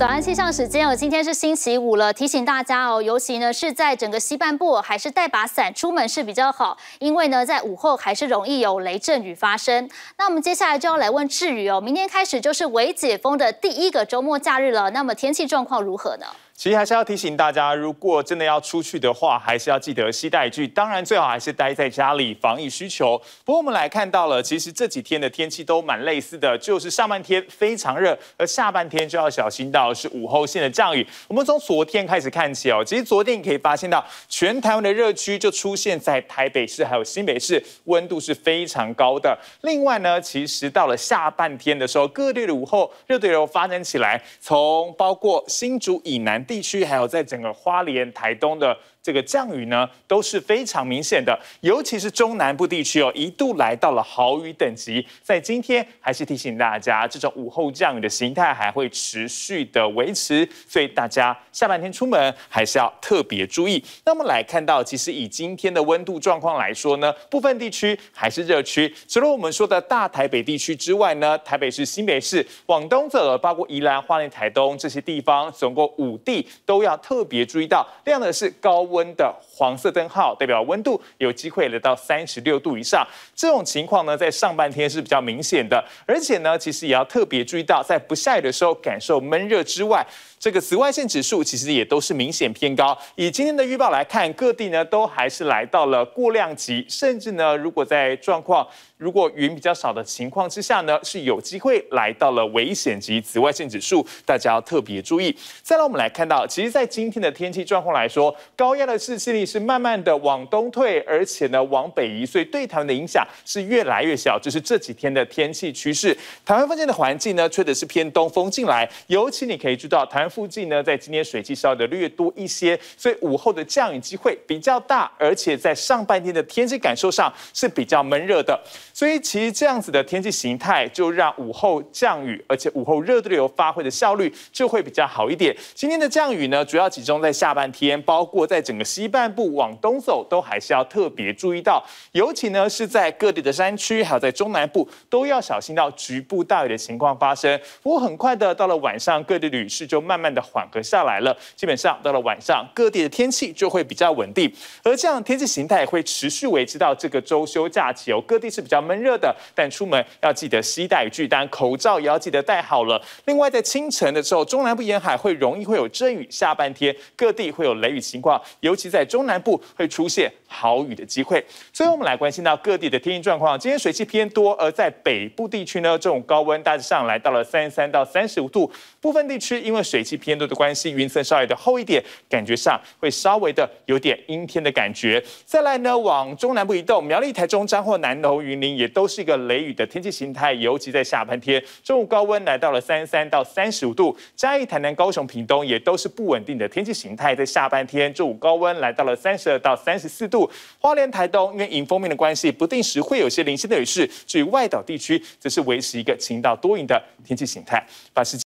早安气象时间哦，今天是星期五了，提醒大家哦，尤其呢是在整个西半部，还是带把伞出门是比较好，因为呢在午后还是容易有雷阵雨发生。那我们接下来就要来问志宇哦，明天开始就是微解封的第一个周末假日了，那么天气状况如何呢？其实还是要提醒大家，如果真的要出去的话，还是要记得系带具。当然，最好还是待在家里，防疫需求。不过，我们来看到了，其实这几天的天气都蛮类似的，就是上半天非常热，而下半天就要小心到是午后线的降雨。我们从昨天开始看起哦，其实昨天你可以发现到，全台湾的热区就出现在台北市还有新北市，温度是非常高的。另外呢，其实到了下半天的时候，各地的午后热对流发展起来，从包括新竹以南。地区还有在整个花莲、台东的。这个降雨呢都是非常明显的，尤其是中南部地区哦，一度来到了豪雨等级。在今天，还是提醒大家，这种午后降雨的形态还会持续的维持，所以大家下半天出门还是要特别注意。那我们来看到，其实以今天的温度状况来说呢，部分地区还是热区，除了我们说的大台北地区之外呢，台北市、新北市往东了，包括宜兰、花莲、台东这些地方，总共五地都要特别注意到，量的是高温。的黄色灯号代表温度有机会来到三十六度以上，这种情况呢，在上半天是比较明显的，而且呢，其实也要特别注意到，在不晒的时候，感受闷热之外，这个紫外线指数其实也都是明显偏高。以今天的预报来看，各地呢都还是来到了过量级，甚至呢，如果在状况。如果云比较少的情况之下呢，是有机会来到了危险级紫外线指数，大家要特别注意。再来，我们来看到，其实，在今天的天气状况来说，高压的势气力是慢慢的往东退，而且呢往北移，所以对台湾的影响是越来越小。就是这几天的天气趋势，台湾附近的环境呢吹的是偏东风进来，尤其你可以知道，台湾附近呢在今天水汽烧的略多一些，所以午后的降雨机会比较大，而且在上半天的天气感受上是比较闷热的。所以其实这样子的天气形态，就让午后降雨，而且午后热对流发挥的效率就会比较好一点。今天的降雨呢，主要集中在下半天，包括在整个西半部往东走，都还是要特别注意到。尤其呢是在各地的山区，还有在中南部，都要小心到局部大雨的情况发生。不过很快的到了晚上，各地雨势就慢慢的缓和下来了。基本上到了晚上，各地的天气就会比较稳定，而这样天气形态会持续维持到这个周休假期哦，各地是比较。闷热的，但出门要记得携带雨具，单口罩也要记得戴好了。另外，在清晨的时候，中南部沿海会容易会有阵雨，下半天各地会有雷雨情况，尤其在中南部会出现豪雨的机会。所以我们来关心到各地的天气状况。今天水汽偏多，而在北部地区呢，这种高温大致上来到了三十三到三十五度。部分地区因为水汽偏多的关系，云层稍微的厚一点，感觉上会稍微的有点阴天的感觉。再来呢，往中南部移动，苗栗、台中、彰化、南投、云林。也都是一个雷雨的天气形态，尤其在下半天。中午高温来到了三十三到三十五度。嘉义、台南、高雄、屏东也都是不稳定的天气形态，在下半天中午高温来到了三十二到三十四度。花莲、台东因为迎风面的关系，不定时会有些零星的雨势。至于外岛地区，则是维持一个晴到多云的天气形态。把时间。